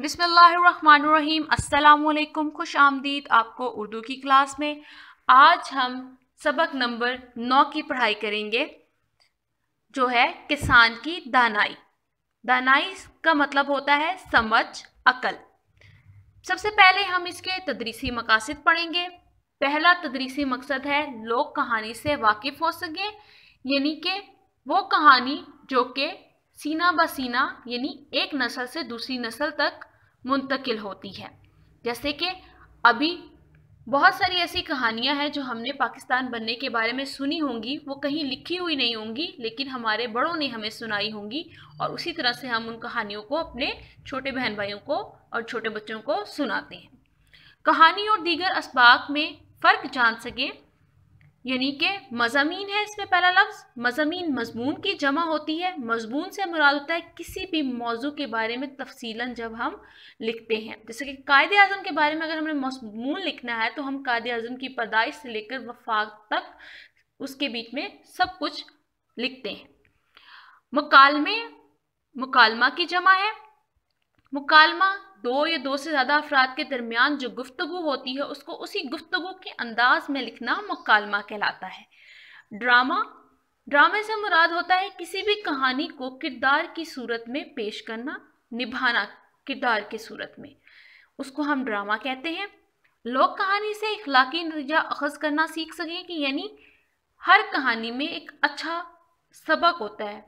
बिसमीम अल्लाम खुश आमदीद आपको उर्दू की क्लास में आज हम सबक नंबर नौ की पढ़ाई करेंगे जो है किसान की दानाई दानाई का मतलब होता है समझ अकल सबसे पहले हम इसके तदरीसी मकासद पढ़ेंगे पहला तदरीसी मकसद है लोग कहानी से वाकिफ़ हो सकें यानी कि वो कहानी जो कि सीना ब सीना यानी एक नस्ल से दूसरी नस्ल तक मुंतकिल होती है जैसे कि अभी बहुत सारी ऐसी कहानियां हैं जो हमने पाकिस्तान बनने के बारे में सुनी होंगी वो कहीं लिखी हुई नहीं होंगी लेकिन हमारे बड़ों ने हमें सुनाई होंगी और उसी तरह से हम उन कहानियों को अपने छोटे बहन भाइयों को और छोटे बच्चों को सुनाते हैं कहानी और दीगर इसबाक में फ़र्क जान सकें यानी कि मजामीन है इसमें पहला लफ्ज़ मजामीन मजमून की जमा होती है मजमून से मुराद होता है किसी भी मौजू के बारे में तफसीला जब हम लिखते हैं जैसे कि कायद अजम के बारे में अगर हमने मजमून लिखना है तो हम कायद अजम की पैदाइश से लेकर वफाक तक उसके बीच में सब कुछ लिखते हैं मुकालमे मुकालमा की जमा है मुकालमा दो या दो से ज़्यादा अफराद के दरमियान जो गुफ्तु होती है उसको उसी गुफ्तु के अंदाज में लिखना मकालमा कहलाता है ड्रामा ड्रामे से मुराद होता है किसी भी कहानी को किरदार की सूरत में पेश करना निभाना किरदार की सूरत में उसको हम ड्रामा कहते हैं लोग कहानी से इखलाकी नतीजा अखज करना सीख सकें कि यानी हर कहानी में एक अच्छा सबक होता है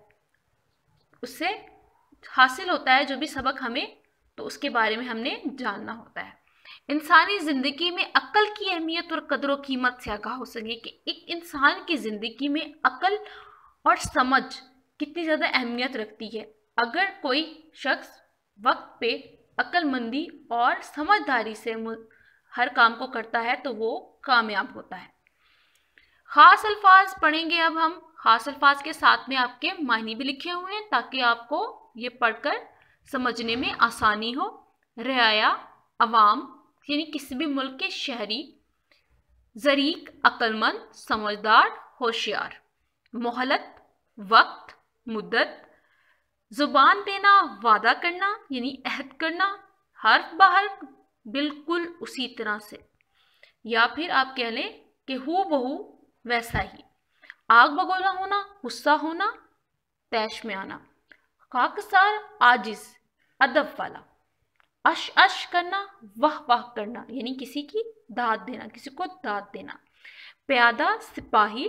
उससे हासिल होता है जो भी सबक हमें तो उसके बारे में हमने जानना होता है इंसानी ज़िंदगी में अकल की अहमियत और कदर कीमत से आगाह हो सके कि एक इंसान की ज़िंदगी में अकल और समझ कितनी ज़्यादा अहमियत रखती है अगर कोई शख्स वक्त पे अक्लमंदी और समझदारी से हर काम को करता है तो वो कामयाब होता है ख़ास अल्फाज पढ़ेंगे अब हम ख़ास अल्फाज के साथ में आपके मायने भी लिखे हुए हैं ताकि आपको ये पढ़कर समझने में आसानी हो रियाया अवाम यानी किसी भी मुल्क के शहरी जरीक अक्लमंद समझदार होशियार मोहलत वक्त मुद्दत ज़ुबान देना वादा करना यानी अहद करना हर्फ बहर्फ बिल्कुल उसी तरह से या फिर आप कह लें कि हु बहू वैसा ही आग बगोला होना गुस्सा होना तैश में आना खाकसार आजिस अदब वाला अश अश करना वाह वाह करना यानी किसी की दाद देना किसी को दाद देना प्यादा सिपाही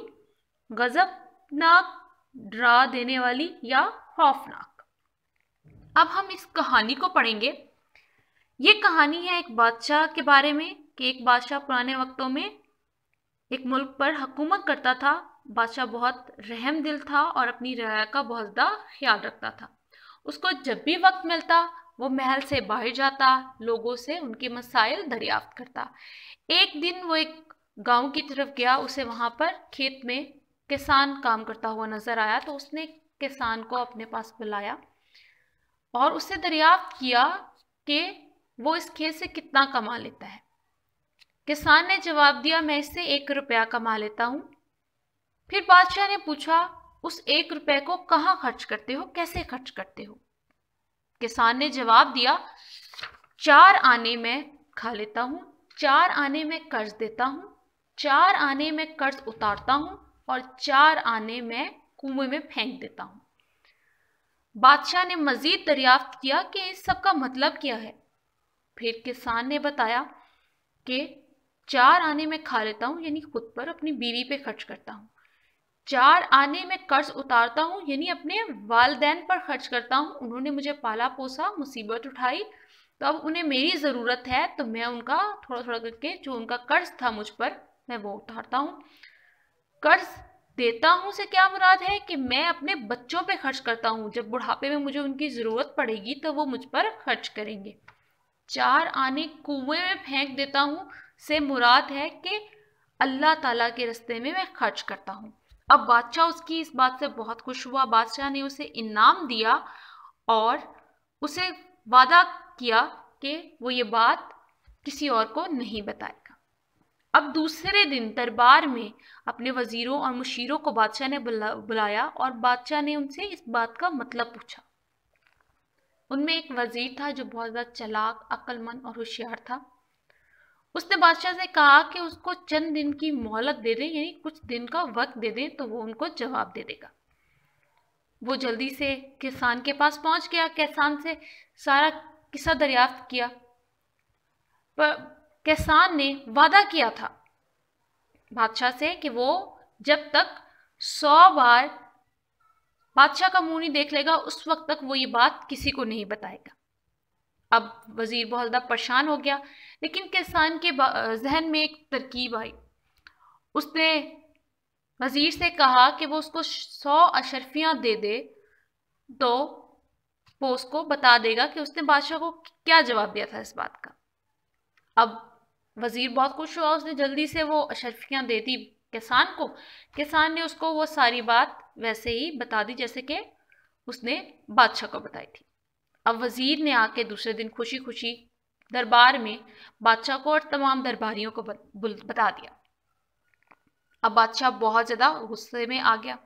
गजबनाक डरा देने वाली या खौफनाक अब हम इस कहानी को पढ़ेंगे ये कहानी है एक बादशाह के बारे में कि एक बादशाह पुराने वक्तों में एक मुल्क पर हुकूमत करता था बादशाह बहुत रहम दिल था और अपनी रया का बहुत ज़्यादा ख्याल रखता था उसको जब भी वक्त मिलता वो महल से बाहर जाता लोगों से उनके मसाइल दरियाफ्त करता एक दिन वो एक गांव की तरफ गया उसे वहाँ पर खेत में किसान काम करता हुआ नज़र आया तो उसने किसान को अपने पास बुलाया और उसे दरियाफ्त किया कि वो इस खेत से कितना कमा लेता है किसान ने जवाब दिया मैं इससे एक रुपया कमा लेता हूँ फिर बादशाह ने पूछा उस एक रुपए को कहाँ खर्च करते हो कैसे खर्च करते हो किसान ने जवाब दिया चार आने में खा लेता हूँ चार आने में कर्ज देता हूँ चार आने में कर्ज उतारता हूँ और चार आने में कुएं में फेंक देता हूँ बादशाह ने मजीद दरियाफ्त किया कि इस सब का मतलब क्या है फिर किसान ने बताया कि चार आने में खा लेता हूँ यानी खुद पर अपनी बीवी पे खर्च करता हूँ चार आने में कर्ज उतारता हूँ यानी अपने वालदेन पर खर्च करता हूँ उन्होंने मुझे पाला पोसा मुसीबत उठाई तो अब उन्हें मेरी ज़रूरत है तो मैं उनका थोड़ा थोड़ा करके जो उनका कर्ज था मुझ पर मैं वो उतारता हूँ कर्ज देता हूँ से क्या मुराद है कि मैं अपने बच्चों पे खर्च करता हूँ जब बुढ़ापे में मुझे उनकी ज़रूरत पड़ेगी तो वो मुझ पर खर्च करेंगे चार आने कुएं में फेंक देता हूँ से मुराद है कि अल्लाह ताला के रस्ते में मैं खर्च करता हूँ अब बादशाह उसकी इस बात से बहुत खुश हुआ बादशाह ने उसे इनाम दिया और उसे वादा किया कि वो ये बात किसी और को नहीं बताएगा अब दूसरे दिन दरबार में अपने वजीरों और मुशीरों को बादशाह ने बुला, बुलाया और बादशाह ने उनसे इस बात का मतलब पूछा उनमें एक वजीर था जो बहुत ज़्यादा चलाक अक्लमंद और होशियार था उसने बादशाह से कहा कि उसको चंद दिन की मोहलत दे दें यानी कुछ दिन का वक्त दे दें तो वो उनको जवाब दे देगा वो जल्दी से किसान के पास पहुंच गया किसान से सारा किस्सा दरियाफ्त किया पर किसान ने वादा किया था बादशाह से कि वो जब तक सौ बार बादशाह का मुंह नहीं देख लेगा उस वक्त तक वो ये बात किसी को नहीं बताएगा अब वजीर बहुत ज़्यादा परेशान हो गया लेकिन किसान के जहन में एक तरकीब आई उसने वज़ीर से कहा कि वो उसको सौ अशरफियाँ दे दे तो वो उसको बता देगा कि उसने बादशाह को क्या जवाब दिया था इस बात का अब वज़ीर बहुत खुश हुआ उसने जल्दी से वो अशरफियाँ दे दी किसान को किसान ने उसको वो सारी बात वैसे ही बता दी जैसे कि उसने बादशाह को बताई थी अब वज़ीर ने आके दूसरे दिन खुशी खुशी दरबार में बादशाह को और तमाम दरबारियों को बता दिया अब बादशाह बहुत ज़्यादा गुस्से में आ गया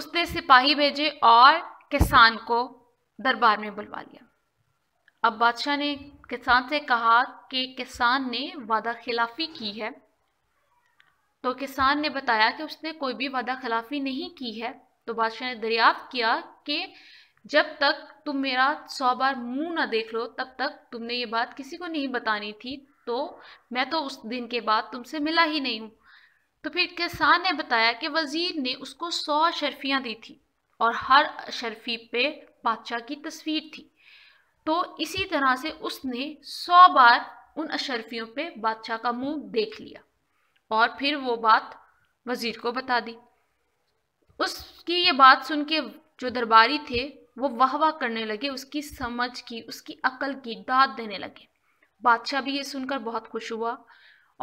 उसने सिपाही भेजे और किसान को दरबार में बुलवा लिया अब बादशाह ने किसान से कहा कि किसान ने वादा खिलाफी की है तो किसान ने बताया कि उसने कोई भी वादा खिलाफी नहीं की है तो बादशाह ने दरियाफ्त किया कि जब तक तुम मेरा सौ बार मुंह ना देख लो तब तक तुमने ये बात किसी को नहीं बतानी थी तो मैं तो उस दिन के बाद तुमसे मिला ही नहीं हूँ तो फिर किसान ने बताया कि वज़ीर ने उसको सौ शर्फियाँ दी थी और हर शर्फी पे बादशाह की तस्वीर थी तो इसी तरह से उसने सौ बार उन अशरफियों पे बादशाह का मुंह देख लिया और फिर वो बात वज़ीर को बता दी उसकी ये बात सुन के जो दरबारी थे वो वाह वाह करने लगे उसकी समझ की उसकी अकल की दाद देने लगे बादशाह भी ये सुनकर बहुत खुश हुआ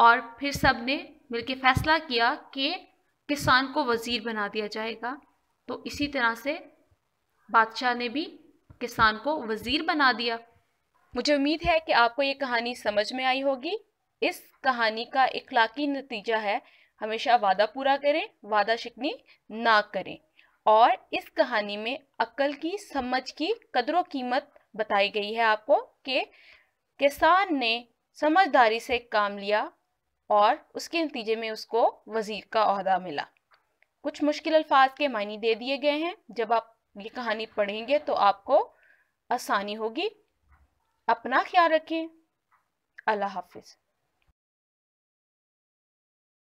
और फिर सब ने मिलकर फैसला किया कि किसान को वज़ीर बना दिया जाएगा तो इसी तरह से बादशाह ने भी किसान को वज़ीर बना दिया मुझे उम्मीद है कि आपको ये कहानी समझ में आई होगी इस कहानी का इखलाकी नतीजा है हमेशा वादा पूरा करें वादा शिकनी ना करें और इस कहानी में अक्ल की समझ की कदरों कीमत बताई गई है आपको कि किसान ने समझदारी से काम लिया और उसके नतीजे में उसको वज़ीर का अहदा मिला कुछ मुश्किल अल्फाज के मायने दे दिए गए हैं जब आप ये कहानी पढ़ेंगे तो आपको आसानी होगी अपना ख्याल रखें अल्लाह हाफिज़